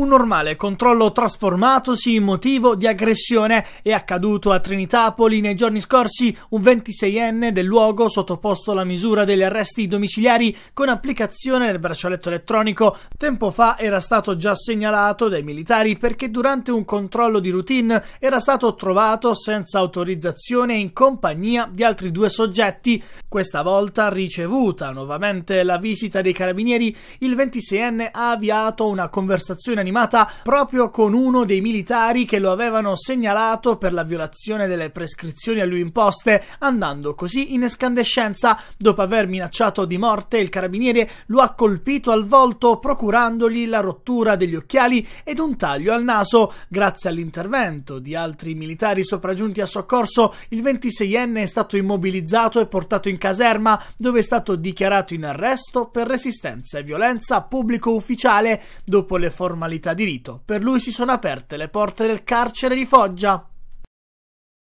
Un normale controllo trasformatosi in motivo di aggressione è accaduto a Trinitapoli nei giorni scorsi un 26enne del luogo sottoposto alla misura degli arresti domiciliari con applicazione del braccialetto elettronico. Tempo fa era stato già segnalato dai militari perché durante un controllo di routine era stato trovato senza autorizzazione in compagnia di altri due soggetti. Questa volta ricevuta nuovamente la visita dei carabinieri, il 26enne ha avviato una conversazione animata proprio con uno dei militari che lo avevano segnalato per la violazione delle prescrizioni a lui imposte, andando così in escandescenza. Dopo aver minacciato di morte, il carabiniere lo ha colpito al volto procurandogli la rottura degli occhiali ed un taglio al naso. Grazie all'intervento di altri militari sopraggiunti a soccorso, il 26enne è stato immobilizzato e portato in caserma, dove è stato dichiarato in arresto per resistenza e violenza pubblico ufficiale. Dopo le formalità formalità di rito. Per lui si sono aperte le porte del carcere di Foggia.